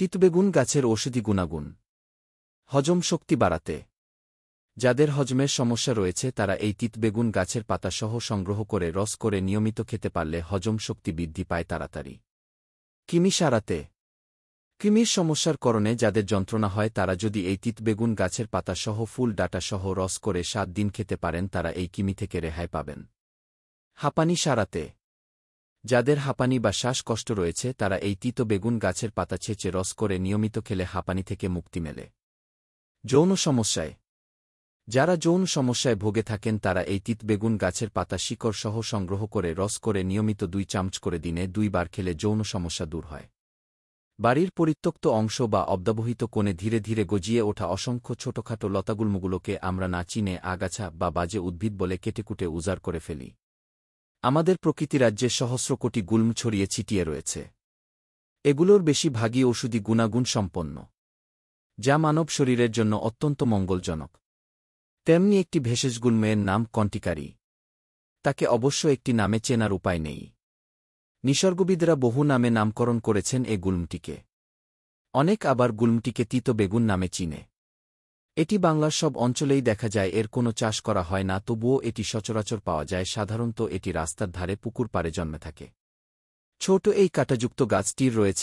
তিতবেগুন গাছের ওষুধি গুণাগুণ হজম শক্তি বাড়াতে যাদের হজমের সমস্যা রয়েছে তারা এই তিতবেগুন গাছের পাতাসহ সংগ্রহ করে রস করে নিয়মিত খেতে পারলে হজম শক্তি বৃদ্ধি পায় তাড়াতাড়ি কিমি সারাতে কিমির সমস্যার কারণে যাদের যন্ত্রণা হয় তারা যদি এই তিতবেগুন গাছের পাতাসহ ফুল ডাটাসহ রস করে সাত দিন খেতে পারেন তারা এই কিমি থেকে রেহাই পাবেন হাঁপানি সারাতে যাদের হাঁপানি বা শ্বাসকষ্ট রয়েছে তারা এই তিত বেগুন গাছের পাতা ছেঁচে রস করে নিয়মিত খেলে হাঁপানি থেকে মুক্তি মেলে যৌন সমস্যায় যারা যৌন সমস্যায় ভোগে থাকেন তারা এই তিত বেগুন গাছের পাতা শিকড় সহ সংগ্রহ করে রস করে নিয়মিত দুই চামচ করে দিনে দুইবার খেলে যৌন সমস্যা দূর হয় বাড়ির পরিত্যক্ত অংশ বা অব্যবহিত কোণে ধীরে ধীরে গজিয়ে ওঠা অসংখ্য ছোটখাটো লতাগুলমগুলোকে আমরা না চিনে আগাছা বা বাজে উদ্ভিদ বলে কেটেকুটে উজাড় করে ফেলি আমাদের প্রকৃতি রাজ্যে সহস্র কোটি গুল্ম ছড়িয়ে ছিটিয়ে রয়েছে এগুলোর বেশি ভাগই ওষুধি গুণাগুণ সম্পন্ন যা মানব শরীরের জন্য অত্যন্ত মঙ্গলজনক তেমনি একটি ভেষজ গুলমের নাম কন্টিকারি তাকে অবশ্য একটি নামে চেনার উপায় নেই নিসর্গবিদরা বহু নামে নামকরণ করেছেন এ গুলমটিকে অনেক আবার গুলমটিকে তিত বেগুন নামে চিনে এটি বাংলার সব অঞ্চলেই দেখা যায় এর কোনো চাষ করা হয় না তবুও এটি সচরাচর পাওয়া যায় সাধারণত এটি রাস্তার ধারে পুকুর পাড়ে জন্মে থাকে ছোট এই কাটাযুক্ত গাছটির রয়েছে